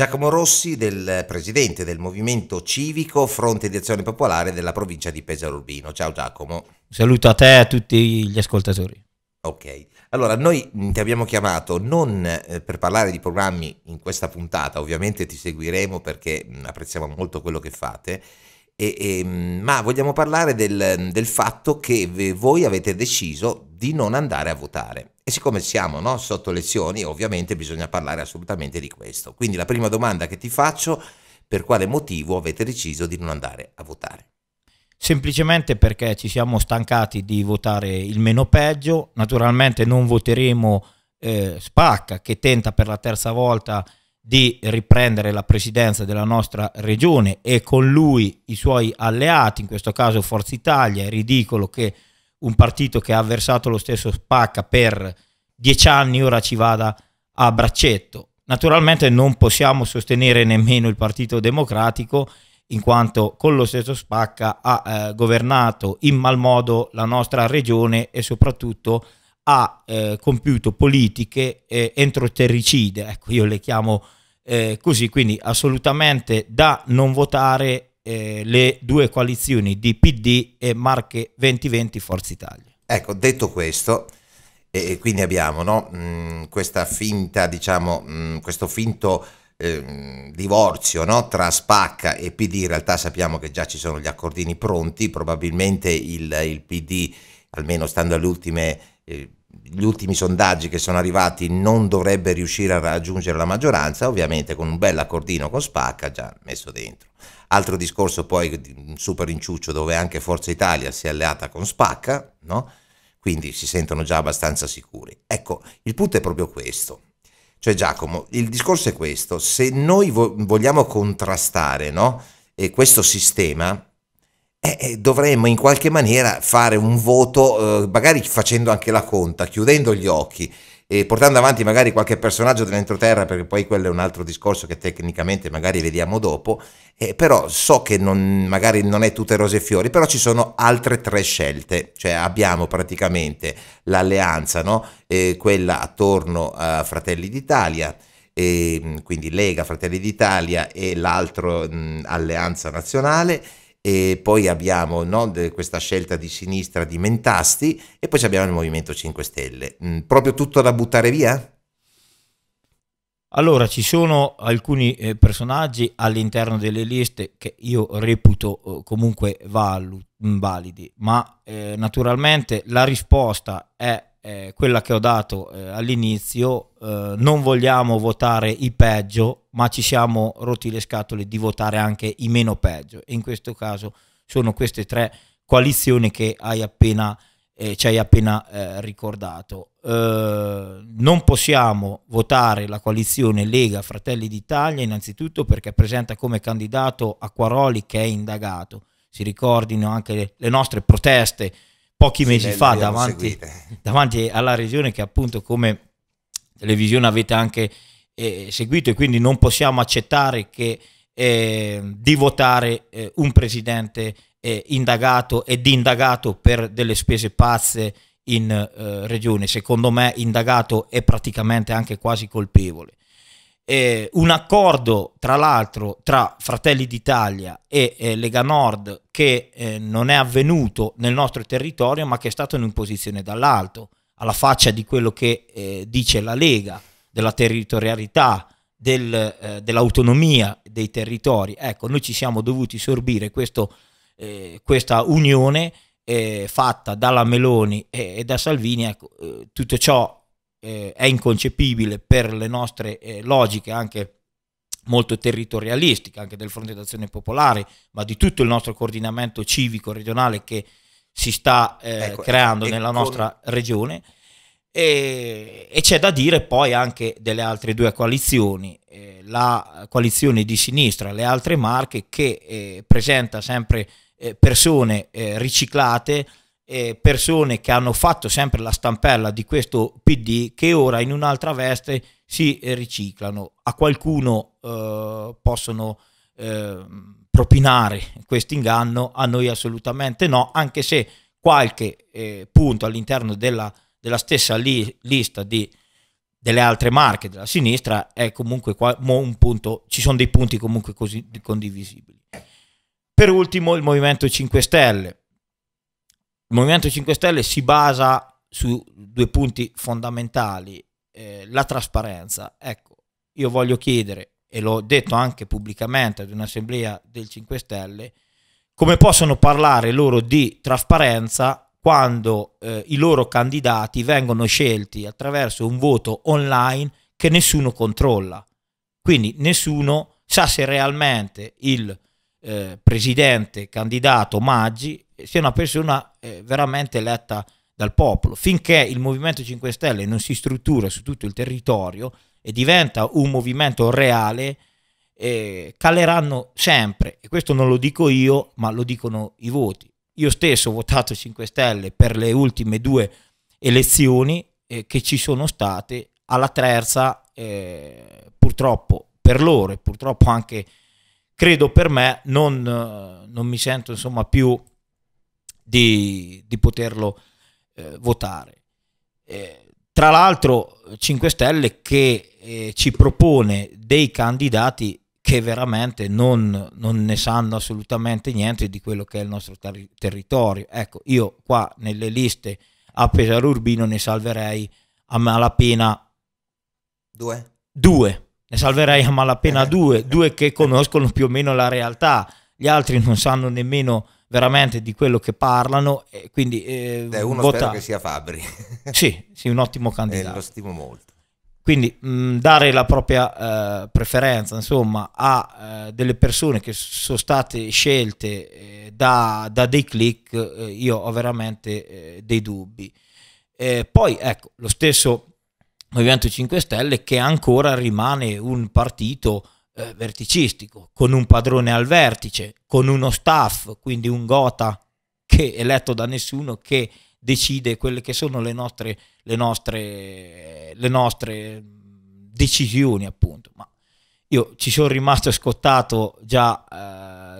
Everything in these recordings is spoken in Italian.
Giacomo Rossi, del presidente del Movimento Civico Fronte di Azione Popolare della provincia di Pesaro Urbino. Ciao Giacomo. Saluto a te e a tutti gli ascoltatori. Ok, allora noi ti abbiamo chiamato non eh, per parlare di programmi in questa puntata, ovviamente ti seguiremo perché mm, apprezziamo molto quello che fate, e, e, ehm, ma vogliamo parlare del, del, fatto che eh, voi avete deciso di non andare a votare. E siccome siamo no, sotto elezioni, ovviamente bisogna parlare assolutamente di questo. Quindi la prima domanda che ti faccio, per quale motivo avete deciso di non andare a votare? Semplicemente perché ci siamo stancati di votare il meno peggio, naturalmente non voteremo eh, Spacca che tenta per la terza volta di riprendere la presidenza della nostra regione e con lui i suoi alleati, in questo caso Forza Italia, è ridicolo che un partito che ha versato lo stesso Spacca per dieci anni ora ci vada a braccetto. Naturalmente non possiamo sostenere nemmeno il Partito Democratico in quanto con lo stesso Spacca ha eh, governato in mal modo la nostra regione e soprattutto ha eh, compiuto politiche eh, entroterricide, ecco io le chiamo eh, così quindi assolutamente da non votare eh, le due coalizioni di PD e Marche 2020 Forza Italia. Ecco, detto questo, e quindi abbiamo no, mh, mm, questa finta, diciamo, mh, mm, questo finto eh, divorzio no, tra Spacca e PD, in realtà sappiamo che già ci sono gli accordini pronti, probabilmente il, il PD, almeno stando alle ultime... Eh, gli ultimi sondaggi che sono arrivati non dovrebbe riuscire a raggiungere la maggioranza, ovviamente con un bel accordino con Spacca già messo dentro. Altro discorso poi un super inciuccio dove anche Forza Italia si è alleata con Spacca, no? quindi si sentono già abbastanza sicuri. Ecco, il punto è proprio questo. Cioè Giacomo, il discorso è questo, se noi vogliamo contrastare no? questo sistema, eh, eh, dovremmo in qualche maniera fare un voto, eh, magari facendo anche la conta, chiudendo gli occhi e portando avanti magari qualche personaggio dell'entroterra, perché poi quello è un altro discorso che tecnicamente magari vediamo dopo, eh, però so che non, magari non è tutte rose e fiori, però ci sono altre tre scelte, cioè abbiamo praticamente l'alleanza, no? eh, quella attorno a Fratelli d'Italia, mm, quindi Lega, Fratelli d'Italia e l'altro mh, mm, Alleanza Nazionale, e poi abbiamo no, questa scelta di sinistra di Mentasti e poi abbiamo il Movimento 5 Stelle. Mm, proprio tutto da buttare via? Allora, ci sono alcuni eh, personaggi all'interno delle liste che io reputo eh, comunque valu- validi, ma eh, naturalmente la risposta è eh, quella che ho dato eh, all'inizio, eh, non vogliamo votare i peggio, ma ci siamo rotti le scatole di votare anche i meno peggio. E in questo caso sono queste tre coalizioni che hai appena, eh, ci hai appena eh, ricordato. Eh, non possiamo votare la coalizione Lega Fratelli d'Italia innanzitutto perché presenta come candidato Acquaroli che è indagato. Si ricordino anche le nostre proteste pochi mesi sì, fa davanti, davanti, alla regione che appunto come televisione avete anche eh, seguito e quindi non possiamo accettare che, eh, di votare eh, un presidente eh, indagato ed indagato per delle spese pazze in eh, regione. Secondo me indagato è praticamente anche quasi colpevole eh, un accordo tra l'altro tra Fratelli d'Italia e eh, Lega Nord che eh, non è avvenuto nel nostro territorio ma che è stato un'imposizione dall'alto, alla faccia di quello che eh, dice la Lega, della territorialità, del, eh, dell'autonomia dei territori. Ecco, noi ci siamo dovuti sorbire questo, eh, questa unione fatta dalla Meloni e, e da Salvini, ecco, tutto ciò eh, è inconcepibile per le nostre eh, logiche anche molto territorialistiche, anche del fronte d'azione popolare, ma di tutto il nostro coordinamento civico regionale che si sta eh, ecco, creando ecco, nella ecco. nostra regione. E, e, c'è da dire poi anche delle altre due coalizioni, eh, la coalizione di sinistra, le altre marche, che eh, presenta sempre eh, persone eh, riciclate eh, persone che hanno fatto sempre la stampella di questo PD che ora in un'altra veste si eh, riciclano. A qualcuno eh, possono eh, propinare questo inganno, a noi assolutamente no, anche se qualche eh, punto all'interno della, della, stessa li, lista di delle altre marche della sinistra è comunque qua, un punto, ci sono dei punti comunque così condivisibili. Per ultimo il Movimento 5 Stelle, il Movimento 5 Stelle si basa su due punti fondamentali, eh, la trasparenza. Ecco, io voglio chiedere, e l'ho detto anche pubblicamente ad un'assemblea del 5 Stelle, come possono parlare loro di trasparenza quando eh, i loro candidati vengono scelti attraverso un voto online che nessuno controlla. Quindi nessuno sa se realmente il eh, presidente candidato Maggi sia una persona eh, veramente eletta dal popolo. Finché il Movimento 5 Stelle non si struttura su tutto il territorio e diventa un movimento reale, eh, caleranno sempre. E questo non lo dico io, ma lo dicono i voti. Io stesso ho votato 5 Stelle per le ultime due elezioni eh, che ci sono state, alla terza eh, purtroppo per loro e purtroppo anche credo per me non, eh, non mi sento insomma più di, di poterlo eh, votare. Eh, tra l'altro 5 Stelle che eh, ci propone dei candidati che veramente non, non, ne sanno assolutamente niente di quello che è il nostro ter territorio. Ecco, io qua nelle liste a Pesaro Urbino ne salverei a malapena due. due. Ne salverei a malapena eh. due, due che conoscono più o meno la realtà, gli altri non sanno nemmeno veramente di quello che parlano. E quindi eh, Beh, uno vota... spero che sia Fabri. sì, sì, un ottimo eh, candidato. Eh, lo stimo molto. Quindi mh, mm, dare la propria eh, preferenza insomma, a eh, delle persone che sono state scelte eh, da, da, dei click, eh, io ho veramente eh, dei dubbi. poi ecco, lo stesso Movimento 5 Stelle che ancora rimane un partito eh, verticistico, con un padrone al vertice, con uno staff, quindi un gota che è eletto da nessuno che decide quelle che sono le nostre, le nostre, le nostre mm, decisioni, appunto. Ma io ci sono rimasto scottato già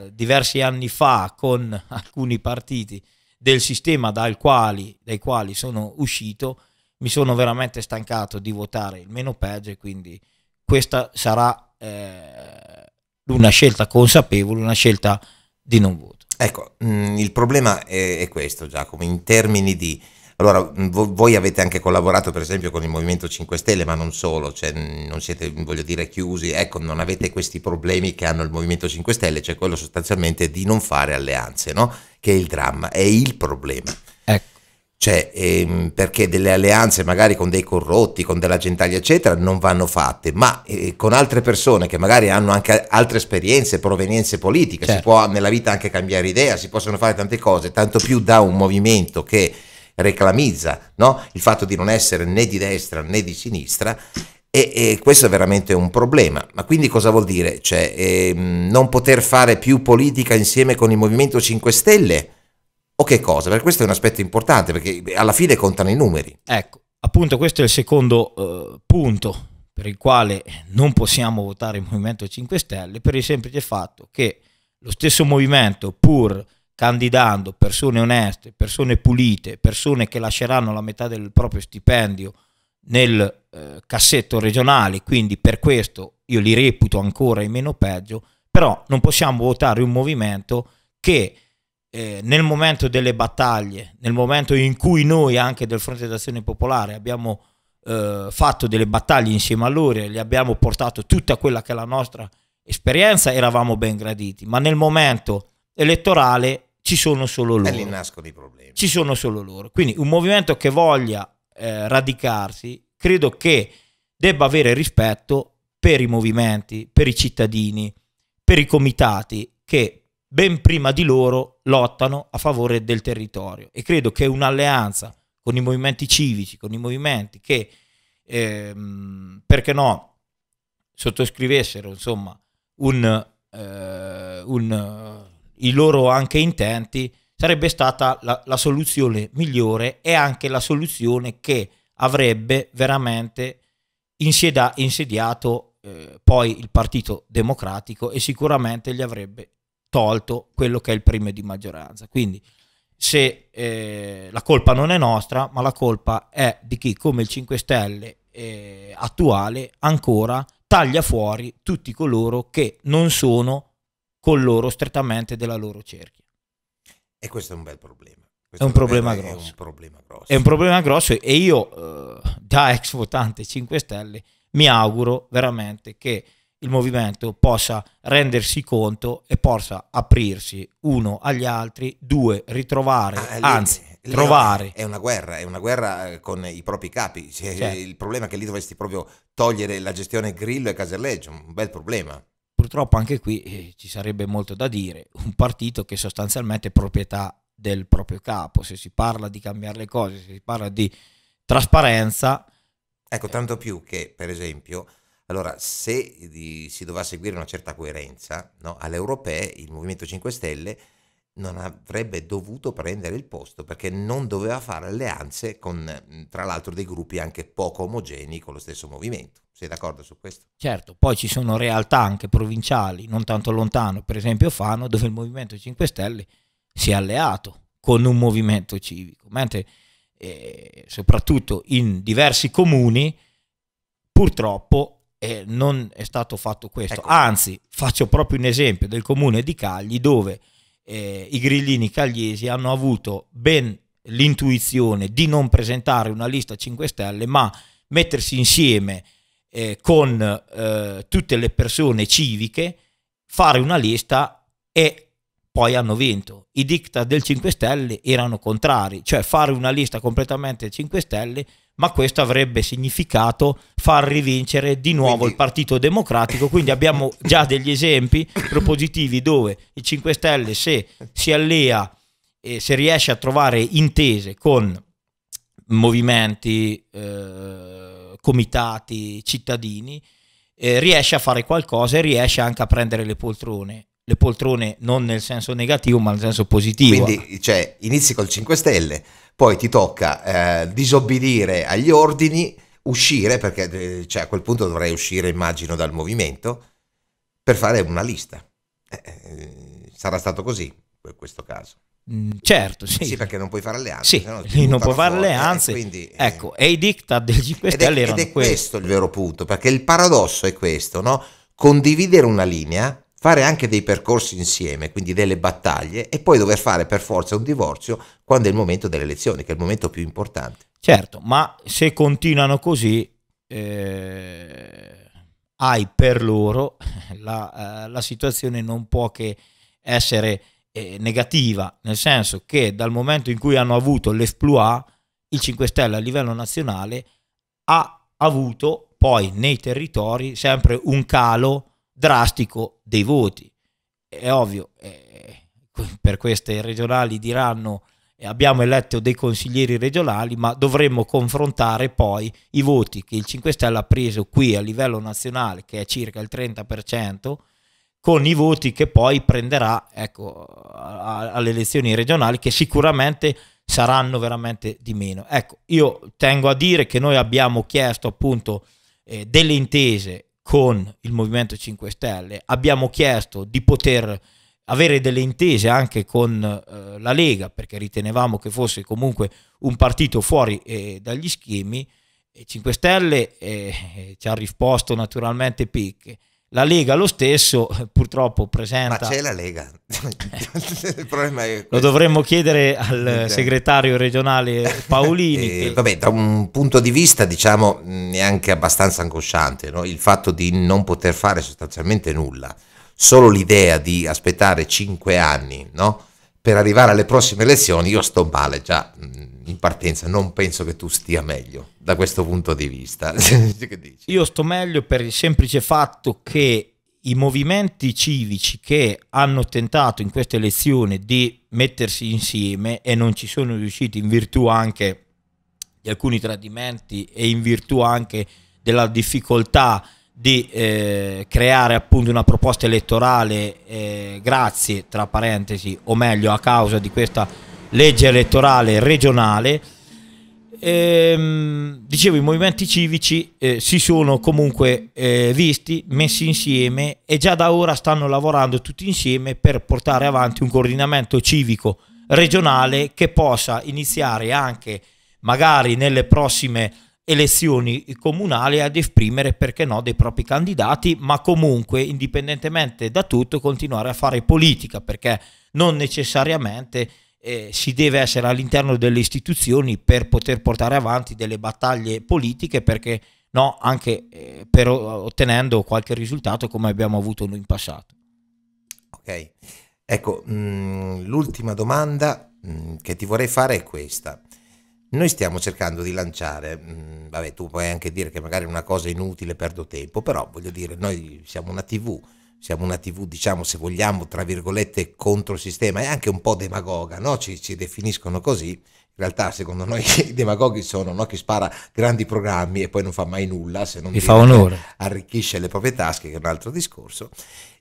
eh, diversi anni fa con alcuni partiti del sistema dai quali, dai quali sono uscito, mi sono veramente stancato di votare il meno peggio e quindi questa sarà eh, una scelta consapevole, una scelta di non voto. Ecco, mh, mm, il problema è, è, questo Giacomo, in termini di... Allora, mm, vo voi avete anche collaborato per esempio con il Movimento 5 Stelle, ma non solo, cioè non siete, voglio dire, chiusi, ecco, non avete questi problemi che hanno il Movimento 5 Stelle, cioè quello sostanzialmente di non fare alleanze, no? Che è il dramma, è il problema. Cioè, ehm, perché delle alleanze magari con dei corrotti, con della gentaglia, eccetera, non vanno fatte, ma eh, con altre persone che magari hanno anche altre esperienze, provenienze politiche, certo. si può nella vita anche cambiare idea, si possono fare tante cose, tanto più da un movimento che reclamizza no? il fatto di non essere né di destra né di sinistra. E, e, questo è veramente un problema. Ma quindi cosa vuol dire? Cioè, ehm, non poter fare più politica insieme con il Movimento 5 Stelle? o che cosa? Perché questo è un aspetto importante, perché alla fine contano i numeri. Ecco, appunto questo è il secondo eh, punto per il quale non possiamo votare il Movimento 5 Stelle, per il semplice fatto che lo stesso movimento, pur candidando persone oneste, persone pulite, persone che lasceranno la metà del proprio stipendio nel eh, cassetto regionale, quindi per questo io li reputo ancora i meno peggio, però non possiamo votare un movimento che eh, nel momento delle battaglie, nel momento in cui noi anche del Fronte d'Azione Popolare abbiamo eh, fatto delle battaglie insieme a loro, li abbiamo portato tutta quella che è la nostra esperienza, eravamo ben graditi, ma nel momento elettorale ci sono solo loro. E lì nascono i problemi. Ci sono solo loro. Quindi un movimento che voglia eh, radicarsi, credo che debba avere rispetto per i movimenti, per i cittadini, per i comitati che ben prima di loro lottano a favore del territorio e credo che un'alleanza con i movimenti civici, con i movimenti che, ehm, perché no, sottoscrivessero insomma un, eh, un, i loro anche intenti, sarebbe stata la, la soluzione migliore e anche la soluzione che avrebbe veramente insieda, insediato eh, poi il Partito Democratico e sicuramente gli avrebbe tolto quello che è il premio di maggioranza. Quindi se eh, la colpa non è nostra, ma la colpa è di chi come il 5 Stelle eh, attuale ancora taglia fuori tutti coloro che non sono con loro strettamente della loro cerchia. E questo è un bel problema. è un problema, grosso. È un problema grosso. È un problema grosso e io eh, da ex votante 5 Stelle mi auguro veramente che il movimento possa rendersi conto e possa aprirsi uno agli altri, due ritrovare, ah, anzi lì, trovare. È una guerra, è una guerra eh, con i propri capi. Cioè, certo. Il problema è che lì dovresti proprio togliere la gestione Grillo e Caserleggio, un bel problema. Purtroppo anche qui eh, ci sarebbe molto da dire, un partito che sostanzialmente è proprietà del proprio capo, se si parla di cambiare le cose, se si parla di trasparenza. Ecco, tanto più che per esempio allora, se di, si doveva seguire una certa coerenza, no, alle europee il Movimento 5 Stelle non avrebbe dovuto prendere il posto perché non doveva fare alleanze con, tra l'altro, dei gruppi anche poco omogenei con lo stesso movimento. Sei d'accordo su questo? Certo, poi ci sono realtà anche provinciali, non tanto lontano, per esempio Fano, dove il Movimento 5 Stelle si è alleato con un movimento civico, mentre eh, soprattutto in diversi comuni purtroppo eh, non è stato fatto questo. Ecco. Anzi, faccio proprio un esempio del comune di Cagli dove eh, i grillini cagliesi hanno avuto ben l'intuizione di non presentare una lista 5 Stelle, ma mettersi insieme eh, con eh, tutte le persone civiche, fare una lista e poi hanno vinto. I diktat del 5 Stelle erano contrari, cioè fare una lista completamente 5 Stelle, ma questo avrebbe significato far rivincere di nuovo quindi... il Partito Democratico, quindi abbiamo già degli esempi propositivi dove il 5 Stelle se si allea e se riesce a trovare intese con movimenti, eh, comitati, cittadini, eh, riesce a fare qualcosa e riesce anche a prendere le poltrone le poltrone non nel senso negativo ma nel senso positivo. Quindi cioè, inizi col 5 Stelle, poi ti tocca eh, disobbedire agli ordini, uscire, perché eh, cioè, a quel punto dovrei uscire immagino dal movimento, per fare una lista. Eh, eh sarà stato così in questo caso. Mm, certo, sì. sì. perché non puoi fare alleanze. Sì, non puoi fare eh, alleanze. quindi, ecco, e i diktat del 5 Stelle ed è, ed è questo, questo il vero punto, perché il paradosso è questo, no? Condividere una linea fare anche dei percorsi insieme, quindi delle battaglie, e poi dover fare per forza un divorzio quando è il momento delle elezioni, che è il momento più importante. Certo, ma se continuano così, eh, hai per loro la, eh, la, situazione non può che essere eh, negativa, nel senso che dal momento in cui hanno avuto l'esploit, il 5 Stelle a livello nazionale ha avuto poi nei territori sempre un calo drastico dei voti. È ovvio, eh, per queste regionali diranno eh, abbiamo eletto dei consiglieri regionali, ma dovremmo confrontare poi i voti che il 5 Stelle ha preso qui a livello nazionale, che è circa il 30%, con i voti che poi prenderà ecco, alle elezioni regionali, che sicuramente saranno veramente di meno. Ecco, io tengo a dire che noi abbiamo chiesto appunto eh, delle intese con il Movimento 5 Stelle, abbiamo chiesto di poter avere delle intese anche con eh, la Lega, perché ritenevamo che fosse comunque un partito fuori eh, dagli schemi, e 5 Stelle eh, eh, ci ha risposto naturalmente Picche, la Lega lo stesso purtroppo presenta... Ma c'è la Lega. Il problema è Lo dovremmo chiedere al segretario regionale eh, Paolini. eh, che... vabbè, da un punto di vista diciamo neanche abbastanza angosciante, no? il fatto di non poter fare sostanzialmente nulla. Solo l'idea di aspettare cinque anni, no? per arrivare alle prossime elezioni io sto male già mm, in partenza, non penso che tu stia meglio da questo punto di vista. io sto meglio per il semplice fatto che i movimenti civici che hanno tentato in queste elezioni di mettersi insieme e non ci sono riusciti in virtù anche di alcuni tradimenti e in virtù anche della difficoltà di eh, creare appunto una proposta elettorale eh, grazie, tra parentesi, o meglio a causa di questa legge elettorale regionale, ehm, dicevo i movimenti civici eh, si sono comunque eh, visti, messi insieme e già da ora stanno lavorando tutti insieme per portare avanti un coordinamento civico regionale che possa iniziare anche magari nelle prossime elezioni comunali ad esprimere, perché no, dei propri candidati, ma comunque, indipendentemente da tutto, continuare a fare politica, perché non necessariamente eh, si deve essere all'interno delle istituzioni per poter portare avanti delle battaglie politiche, perché no, anche eh, per ottenendo qualche risultato come abbiamo avuto noi in passato. Ok, ecco, mm, l'ultima domanda mh, mm, che ti vorrei fare è questa. Noi stiamo cercando di lanciare, mh, mm, vabbè tu puoi anche dire che magari è una cosa inutile, perdo tempo, però voglio dire, noi siamo una tv, siamo una tv diciamo se vogliamo tra virgolette contro il sistema e anche un po' demagoga, no? ci, ci definiscono così, in realtà secondo noi i demagoghi sono no? chi spara grandi programmi e poi non fa mai nulla se non fa onore. arricchisce le proprie tasche che è un altro discorso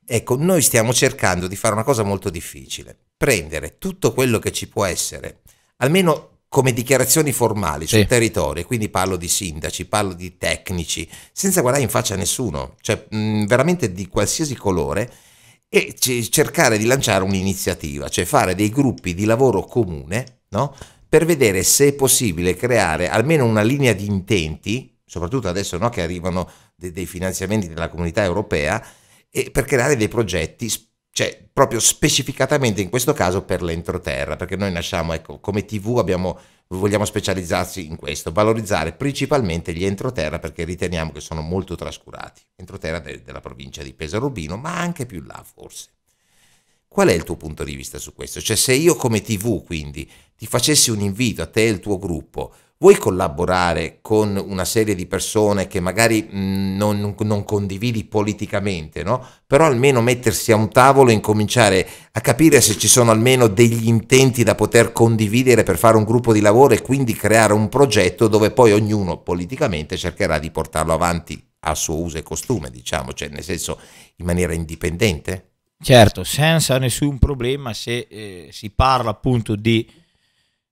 ecco noi stiamo cercando di fare una cosa molto difficile prendere tutto quello che ci può essere almeno come dichiarazioni formali sul sì. territorio, quindi parlo di sindaci, parlo di tecnici, senza guardare in faccia a nessuno, cioè mh, veramente di qualsiasi colore, e c- cercare di lanciare un'iniziativa, cioè fare dei gruppi di lavoro comune, no? per vedere se è possibile creare almeno una linea di intenti, soprattutto adesso no, che arrivano de- dei finanziamenti della comunità europea, per creare dei progetti cioè proprio specificatamente in questo caso per l'entroterra, perché noi nasciamo, ecco, come TV abbiamo, vogliamo specializzarsi in questo, valorizzare principalmente gli entroterra perché riteniamo che sono molto trascurati, entroterra de- della provincia di Pesaro ma anche più là forse. Qual è il tuo punto di vista su questo? Cioè se io come TV quindi ti facessi un invito a te e al tuo gruppo, vuoi collaborare con una serie di persone che magari mh, non, non, condividi politicamente, no? però almeno mettersi a un tavolo e incominciare a capire se ci sono almeno degli intenti da poter condividere per fare un gruppo di lavoro e quindi creare un progetto dove poi ognuno politicamente cercherà di portarlo avanti a suo uso e costume, diciamo, cioè nel senso in maniera indipendente? Certo, senza nessun problema se eh, si parla appunto di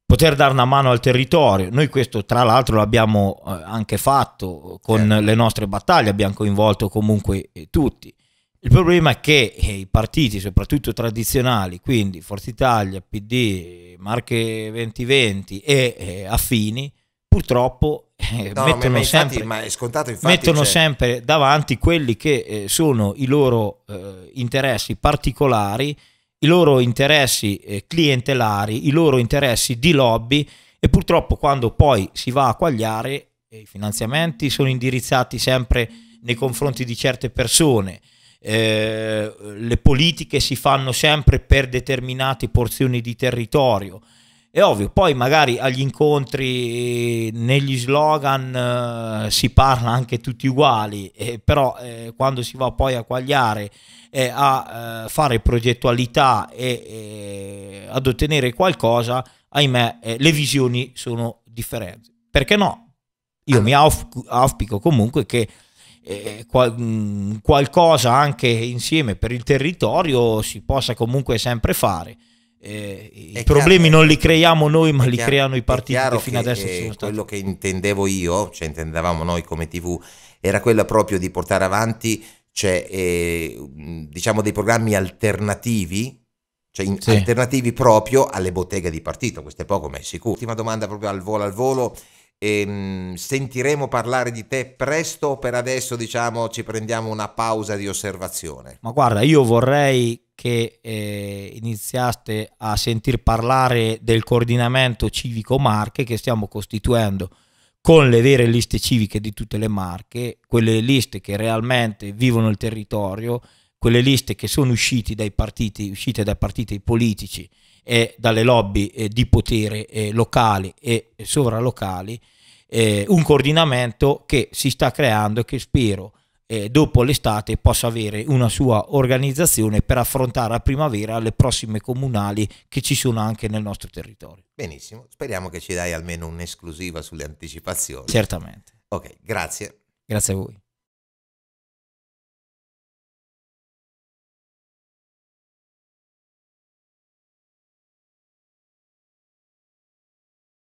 poter dare una mano al territorio. Noi questo tra l'altro l'abbiamo eh, anche fatto con certo. le nostre battaglie, abbiamo coinvolto comunque eh, tutti. Il problema è che eh, i partiti, soprattutto tradizionali, quindi Forza Italia, PD, Marche 2020 e eh, affini, purtroppo eh, no, mettono, ma sempre, infatti, scontato, infatti, mettono cioè... sempre, davanti quelli che eh, sono i loro eh, interessi particolari, i loro interessi eh, clientelari, i loro interessi di lobby e purtroppo quando poi si va a quagliare eh, i finanziamenti sono indirizzati sempre nei confronti di certe persone. Eh, le politiche si fanno sempre per determinate porzioni di territorio è ovvio, poi magari agli incontri, negli slogan eh, si parla anche tutti uguali, eh, però eh, quando si va poi a quagliare e eh, a eh, fare progettualità e eh, ad ottenere qualcosa, ahimè, le visioni sono differenti. Perché no? Io mi auspico comunque che mm, qualcosa anche insieme per il territorio si possa comunque sempre fare eh, i chiaro, problemi non li creiamo noi, ma li chiaro, creano i partiti che fino che, adesso eh, sono stati. Quello che intendevo io, cioè intendevamo noi come TV, era quello proprio di portare avanti cioè, eh, diciamo dei programmi alternativi. Cioè in, sì. alternativi proprio alle botteghe di partito, questo è poco ma è sicuro. Ultima domanda proprio al volo al volo, ehm, sentiremo parlare di te presto o per adesso diciamo ci prendiamo una pausa di osservazione? Ma guarda, io vorrei che eh, iniziaste a sentir parlare del coordinamento civico Marche che stiamo costituendo con le vere liste civiche di tutte le Marche, quelle liste che realmente vivono il territorio, quelle liste che sono uscite dai partiti, uscite dai partiti politici e dalle lobby eh, di potere eh, locali e sovralocali, eh, un coordinamento che si sta creando e che spero eh, dopo l'estate possa avere una sua organizzazione per affrontare a primavera le prossime comunali che ci sono anche nel nostro territorio. Benissimo, speriamo che ci dai almeno un'esclusiva sulle anticipazioni. Certamente. Ok, grazie. Grazie a voi.